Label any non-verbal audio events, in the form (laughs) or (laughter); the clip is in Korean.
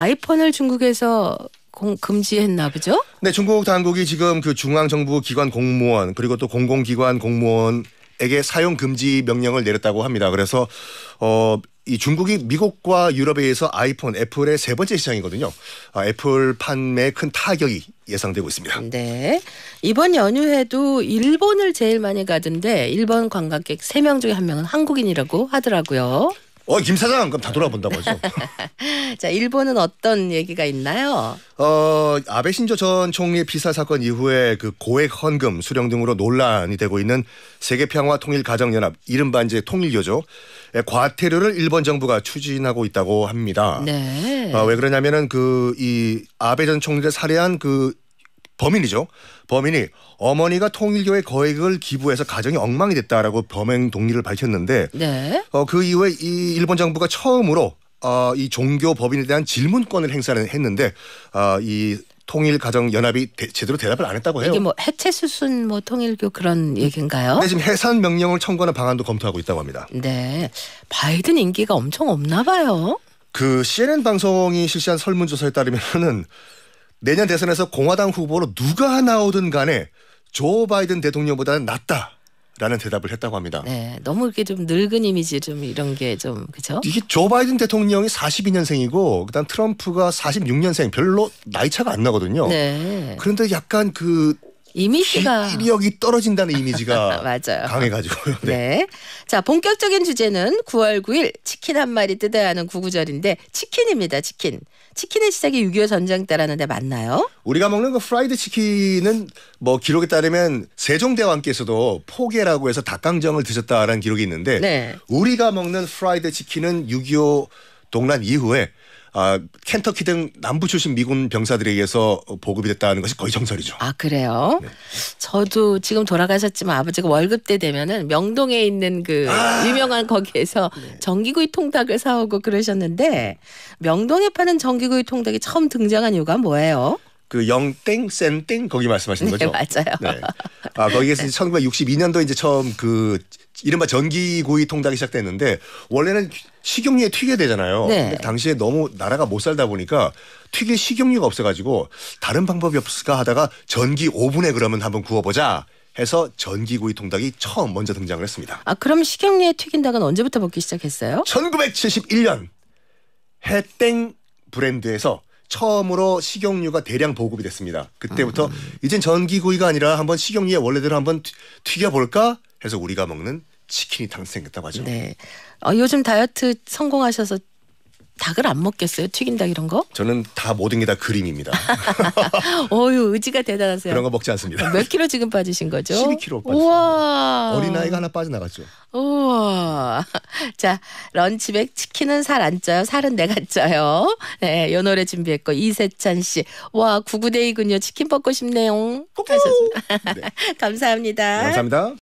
아이폰을 중국에서 공, 금지했나 보죠? 네, 중국 당국이 지금 그 중앙 정부 기관 공무원 그리고 또 공공기관 공무원에게 사용 금지 명령을 내렸다고 합니다. 그래서 어. 이 중국이 미국과 유럽에 의해서 아이폰 애플의 세 번째 시장이거든요. 아, 애플 판매큰 타격이 예상되고 있습니다. 네. 이번 연휴에도 일본을 제일 많이 가던데 일본 관광객 세 명 중에 한명은 한국인이라고 하더라고요. 어, 김 사장 그럼 다 돌아본다고 하죠. (laughs) 자, 일본은 어떤 얘기가 있나요? 어, 아베 신조 전 총리 피살 사건 이후에 그 고액 헌금 수령 등으로 논란이 되고 있는 세계 평화 통일 가정 연합 이른바 이제 통일교죠. 과태료를 일본 정부가 추진하고 있다고 합니다. 네. 어, 왜 그러냐면은 그 이 아베 전 총리를 살해한 그 범인이죠. 범인이 어머니가 통일교회 거액을 기부해서 가정이 엉망이 됐다라고 범행 동의를 밝혔는데 네. 어, 그 이후에 이 일본 정부가 처음으로 어, 이 종교 법인에 대한 질문권을 행사를 했는데 어, 이 통일 가정 연합이 대, 제대로 대답을 안 했다고 해요. 이게 뭐 해체 수순 뭐 통일교 그런 얘기인가요? 네, 지금 해산 명령을 청구하는 방안도 검토하고 있다고 합니다. 네, 바이든 인기가 엄청 없나 봐요. 그 CNN 방송이 실시한 설문조사에 따르면은 내년 대선에서 공화당 후보로 누가 나오든 간에 조 바이든 대통령보다는 낫다. 라는 대답을 했다고 합니다. 네, 너무 이렇게 좀 늙은 이미지 좀 이런 게 좀 그죠? 이게 조 바이든 대통령이 42년생이고 그다음 트럼프가 46년생 별로 나이 차가 안 나거든요. 네. 그런데 약간 그 이미지가 기력이 떨어진다는 이미지가 (laughs) 맞아요. 강해가지고요. 네. 네. 자 본격적인 주제는 9월 9일 치킨 한 마리 뜯어야 하는 구구절인데 치킨입니다. 치킨. 치킨의 시작이 6.25 전쟁 때라는데 맞나요? 우리가 먹는 그 프라이드 치킨은 뭐 기록에 따르면 세종대왕께서도 포계라고 해서 닭강정을 드셨다라는 기록이 있는데 네. 우리가 먹는 프라이드 치킨은 6.25 동란 이후에 아, 켄터키 등 남부 출신 미군 병사들에게서 보급이 됐다는 것이 거의 정설이죠. 아 그래요? 네. 저도 지금 돌아가셨지만 아버지가 월급 때 되면은 명동에 있는 그 아! 유명한 거기에서 네. 전기구이 통닭을 사오고 그러셨는데 명동에 파는 전기구이 통닭이 처음 등장한 이유가 뭐예요? 그 영땡 센땡 거기 말씀하시는 네, 거죠? 네, 맞아요. 네. 아 거기에서 이 1962년도 이제 처음 그 이른바 전기구이 통닭이 시작됐는데 원래는 식용유에 튀겨야 되잖아요. 네. 근데 당시에 너무 나라가 못 살다 보니까 튀길 식용유가 없어가지고 다른 방법이 없을까 하다가 전기 오븐에 그러면 한번 구워보자. 해서 전기구이 통닭이 처음 먼저 등장을 했습니다. 아 그럼 식용유에 튀긴 닭은 언제부터 먹기 시작했어요? 1971년 해땡 브랜드에서 처음으로 식용유가 대량 보급이 됐습니다. 그때부터 아, 음. 이젠 전기구이가 아니라 한번 식용유의 원래대로 한번 튀겨볼까 해서 우리가 먹는 치킨이 탄생했다고 하죠. 네. 어, 요즘 다이어트 성공하셔서 닭을 안 먹겠어요? 튀긴 닭 이런 거? 저는 다 모든 게 다 그림입니다. (laughs) 어유 의지가 대단하세요. 그런 거 먹지 않습니다. 몇 킬로 지금 빠지신 거죠? 12킬로 빠졌습니다. 어린아이가 하나 빠져나갔죠. 우와. (laughs) 자, 런치백 치킨은 살안 쪄요. 살은 내가 쪄요. 네, 요 노래 준비했고 이세찬 씨. 와, 구구데이군요. 치킨 먹고 싶네요. 꼭 하셨습니다. 네. (laughs) 감사합니다. 네, 감사합니다.